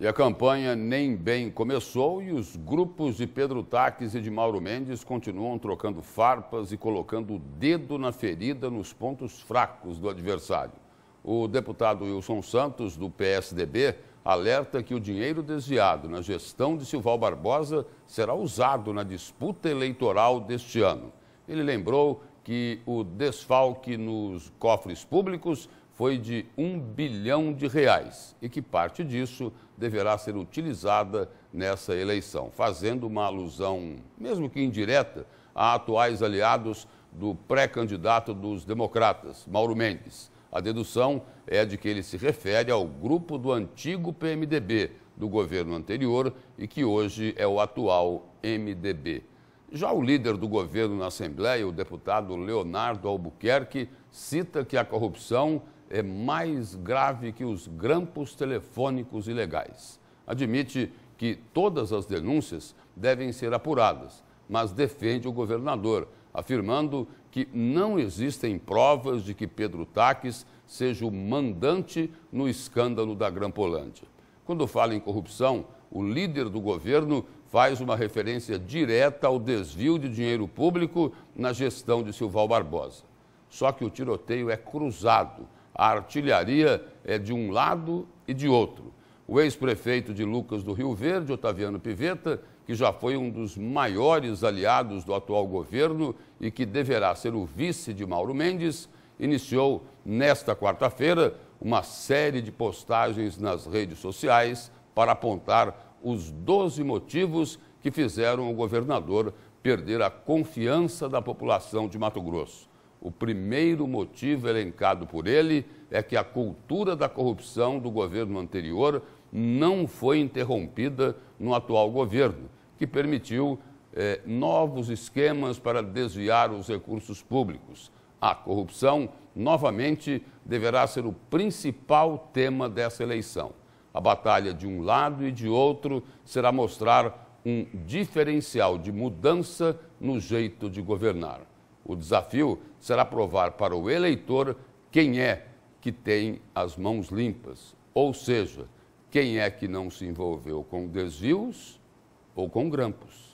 E a campanha nem bem começou e os grupos de Pedro Taques e de Mauro Mendes continuam trocando farpas e colocando o dedo na ferida nos pontos fracos do adversário. O deputado Wilson Santos, do PSDB, alerta que o dinheiro desviado na gestão de Silval Barbosa será usado na disputa eleitoral deste ano. Ele lembrou que o desfalque nos cofres públicos foi de 1 bilhão de reais e que parte disso deverá ser utilizada nessa eleição, fazendo uma alusão, mesmo que indireta, a atuais aliados do pré-candidato dos democratas, Mauro Mendes. A dedução é de que ele se refere ao grupo do antigo PMDB do governo anterior e que hoje é o atual MDB. Já o líder do governo na Assembleia, o deputado Leonardo Albuquerque, cita que a corrupção é mais grave que os grampos telefônicos ilegais. Admite que todas as denúncias devem ser apuradas, mas defende o governador, afirmando que não existem provas de que Pedro Taques seja o mandante no escândalo da Grampolândia. Quando fala em corrupção, o líder do governo faz uma referência direta ao desvio de dinheiro público na gestão de Silval Barbosa. Só que o tiroteio é cruzado a artilharia é de um lado e de outro. O ex-prefeito de Lucas do Rio Verde, Otaviano Piveta, que já foi um dos maiores aliados do atual governo e que deverá ser o vice de Mauro Mendes, iniciou nesta quarta-feira uma série de postagens nas redes sociais para apontar os 12 motivos que fizeram o governador perder a confiança da população de Mato Grosso. O primeiro motivo elencado por ele é que a cultura da corrupção do governo anterior não foi interrompida no atual governo, que permitiu eh, novos esquemas para desviar os recursos públicos. A corrupção, novamente, deverá ser o principal tema dessa eleição. A batalha de um lado e de outro será mostrar um diferencial de mudança no jeito de governar. O desafio será provar para o eleitor quem é que tem as mãos limpas, ou seja, quem é que não se envolveu com desvios ou com grampos.